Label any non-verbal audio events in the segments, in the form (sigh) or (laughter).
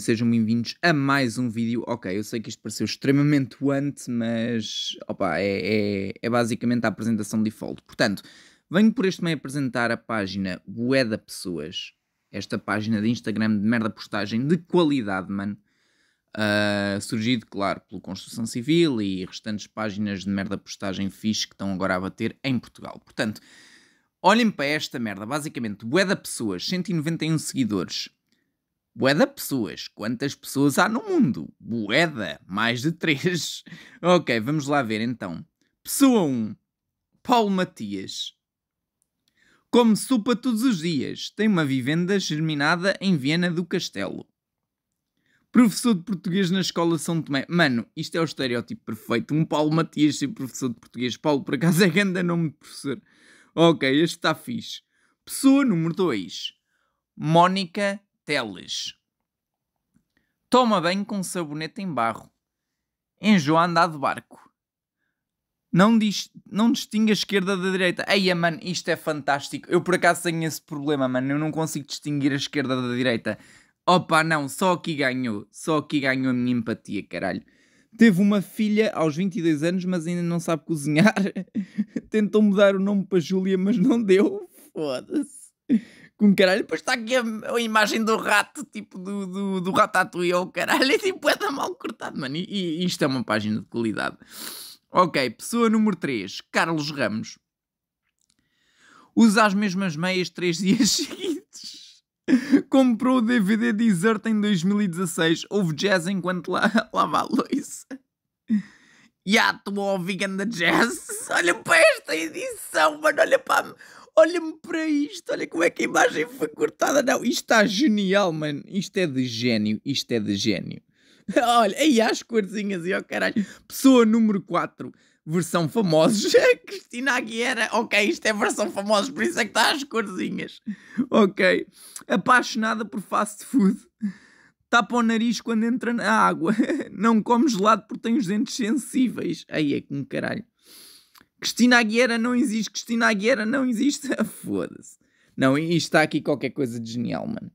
Sejam bem-vindos a mais um vídeo. Ok, eu sei que isto pareceu extremamente doente, mas opa, é, é, é, basicamente a apresentação default. Portanto, venho por este meio apresentar a página Boeda Pessoas, esta página de Instagram de merda postagem de qualidade, mano. Uh, surgido, claro, pelo Construção Civil e restantes páginas de merda postagem fixe que estão agora a bater em Portugal. Portanto, olhem para esta merda. Basicamente, Boeda Pessoas, 191 seguidores Boeda pessoas. Quantas pessoas há no mundo? Boeda. Mais de três. (laughs) ok, vamos lá ver então. Pessoa 1. Paulo Matias. Come sopa todos os dias. Tem uma vivenda germinada em Viena do Castelo. Professor de português na escola São Tomé. Mano, isto é o estereótipo perfeito. Um Paulo Matias ser professor de português. Paulo, por acaso, (laughs) é grande nome de professor. Ok, este está fixe. Pessoa número 2. Mónica Teles. Toma banho com sabonete em barro. Enjoa andar de barco. Não, diz, não distingue a esquerda da direita. Eia, mano, isto é fantástico. Eu por acaso tenho esse problema, mano. Eu não consigo distinguir a esquerda da direita. Opa, não, só aqui ganhou. Só aqui ganhou a minha empatia, caralho. Teve uma filha aos 22 anos, mas ainda não sabe cozinhar. (laughs) Tentou mudar o nome para Júlia, mas não deu. Foda-se com caralho, depois está aqui a, a, imagem do rato, tipo do, do, do Ratatouille ou caralho, é (laughs) tipo, é da mal cortado, mano. E, e isto é uma página de qualidade. Ok, pessoa número 3, Carlos Ramos. Usa as mesmas meias três (laughs) dias seguintes. Comprou o DVD Desert em 2016. Houve jazz enquanto la (laughs) lava a louça. Já estou a ouvir oh, jazz. Olha para esta edição, mano. Olha para, Olha-me para isto, olha como é que a imagem foi cortada. Não, isto está genial, mano. Isto é de gênio, isto é de gênio. (laughs) olha, aí as corzinhas e oh, caralho. Pessoa número 4, versão famosos. (laughs) Cristina Aguiera, ok, isto é versão famosos, por isso é que está as corzinhas. Ok. Apaixonada por fast food. Tapa o nariz quando entra na água. (laughs) Não come gelado porque tem os dentes sensíveis. Aí é que um caralho. Cristina Aguilera não existe, Cristina Aguilera não existe. (laughs) Foda-se. Não, isto está aqui qualquer coisa de genial, mano.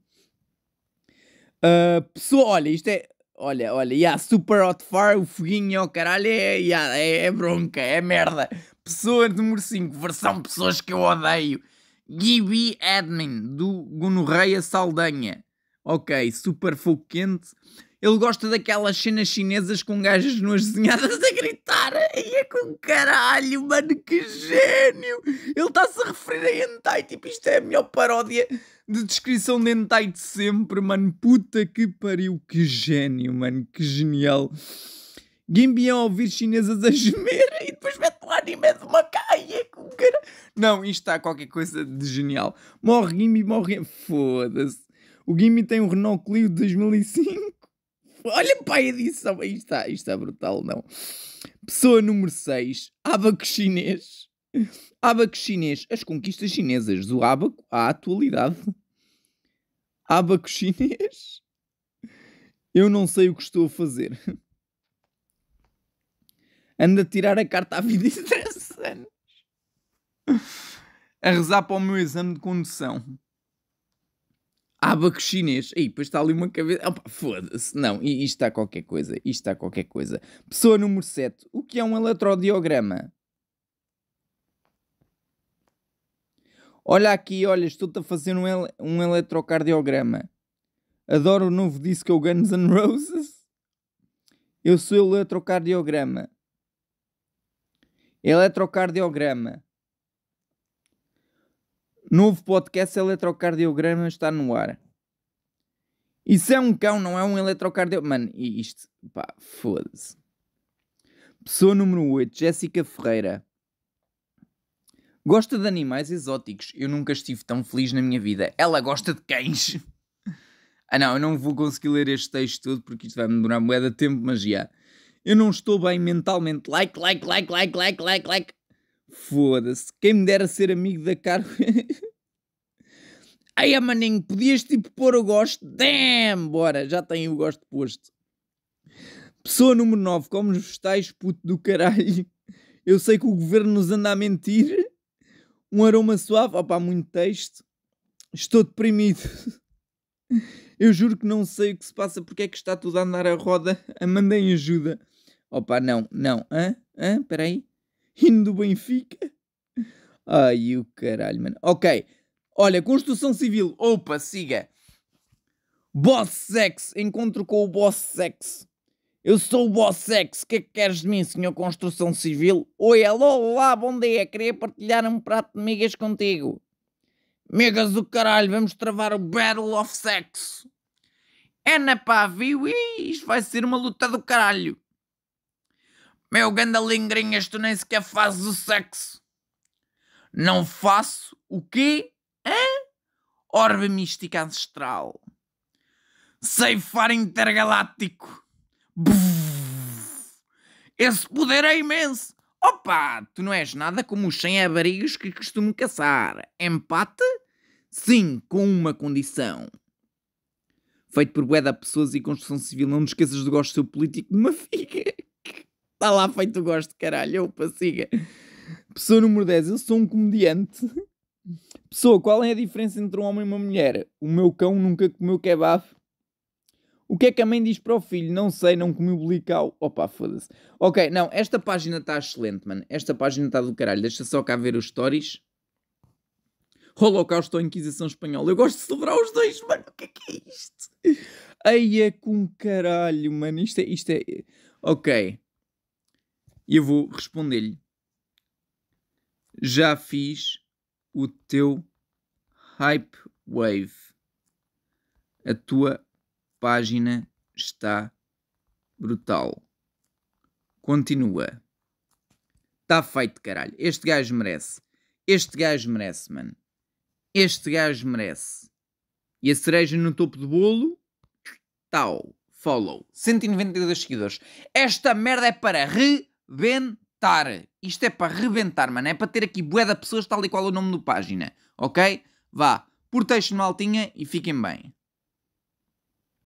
Uh, ah, pessoal, olha, isto é. Olha, olha, yeah, super hot fire, o foguinho ao oh, caralho é, yeah, é, é, bronca, é merda. Pessoa número 5, versão pessoas que eu odeio. Gibi Admin, do Gonorreia Saldanha. Ok, super fogo quente. Ele gosta daquelas cenas chinesas com gajas nuas desenhadas a gritar. E é com caralho, mano, que gênio! Ele está-se a referir a hentai, tipo, isto é a melhor paródia de descrição de hentai de sempre, mano. Puta que pariu, que gênio, mano, que genial. Gimbião a ouvir chinesas a gemer e depois mete um anime de uma caia com cara. Não, isto está qualquer coisa de genial. Morre Gimbi, morre. Foda-se. O Gimbi tem um Renault Clio de 2005 (laughs) Olha para a edição. Isto está, isto está brutal, não. Pessoa número 6. Abaco chinês. Abaco chinês. As conquistas chinesas do abaco à atualidade. Abaco chinês. Eu não sei o que estou a fazer. Anda a tirar a carta à vida de 13 (laughs) anos. A rezar para o meu exame de condução. Abaco chinês. Aí, depois está ali uma cabeça. Foda-se. Não, isto está qualquer coisa. Isto está qualquer coisa. Pessoa número 7. O que é um eletrodiograma? Olha aqui, olha, estou-te a fazer um, ele um eletrocardiograma. Adoro o novo disco é Guns N' Roses. Eu sou eletrocardiograma. Eletrocardiograma. Novo podcast eletrocardiograma está no ar. Isso é um cão, não é um eletrocardiograma. Mano, isto, pá, foda-se. Pessoa número 8, Jéssica Ferreira. Gosta de animais exóticos. Eu nunca estive tão feliz na minha vida. Ela gosta de cães. (laughs) ah não, eu não vou conseguir ler este texto todo porque isto vai me demorar moeda de tempo, mas já. Eu não estou bem mentalmente. Like, like, like, like, like, like, like. Foda-se. Quem me dera ser amigo da Carmen. (laughs) Ai, ah, maninho, podias tipo pôr o gosto? Damn! Bora, já tem o gosto posto. Pessoa número 9, como nos vegetais, puto do caralho. Eu sei que o governo nos anda a mentir. Um aroma suave, opá, muito texto. Estou deprimido. (laughs) Eu juro que não sei o que se passa, porque é que está tudo a andar a roda. A mandem ajuda. Opá, não, não, hã? Hã? Espera aí hino do Benfica. Ai, o caralho, mano. Ok. Olha, construção civil. Opa, siga. Boss Sex. Encontro com o Boss Sex. Eu sou o Boss Sex. O que é que queres de mim, senhor construção civil? Oi, alô, olá, bom dia. Queria partilhar um prato de migas contigo. Migas do caralho, vamos travar o Battle of Sex. É na pá, viu? Isto vai ser uma luta do caralho. Meu ganda lingrinhas, tu nem sequer fazes o sexo. Não faço o quê? Hã? Orbe mística ancestral. Ceifar intergaláctico. Esse poder é imenso. Opa, tu não és nada como os sem-abrigos que costumo caçar. Empate? Sim, com uma condição. Feito por bué pessoas e construção civil, não me esqueças do gosto seu político de uma figa. Está lá feito gosto, caralho. Opa, siga. Pessoa número 10. Eu sou um comediante. Pessoa, qual é a diferença entre um homem e uma mulher? O meu cão nunca comeu kebab. O que é que a mãe diz para o filho? Não sei, não comi o bolical. Opa, foda-se. Ok, não, esta página está excelente, mano. Esta página está do caralho. Deixa só cá ver os stories. Holocausto ou Inquisição Espanhola. Eu gosto de celebrar os dois, mano. O que é que é isto? é com caralho, mano. Isto é. Isto é... Ok. E eu vou responder-lhe: Já fiz o teu Hype Wave. A tua página está brutal. Continua. Está feito, caralho. Este gajo merece. Este gajo merece, mano. Este gajo merece. E a cereja no topo do bolo? Tal. Follow. 192 seguidores. Esta merda é para re rebentar. Isto é para rebentar, mano. É para ter aqui bué da pessoas, tal e qual o nome da página. Ok? Vá. Porteixo altinha e fiquem bem.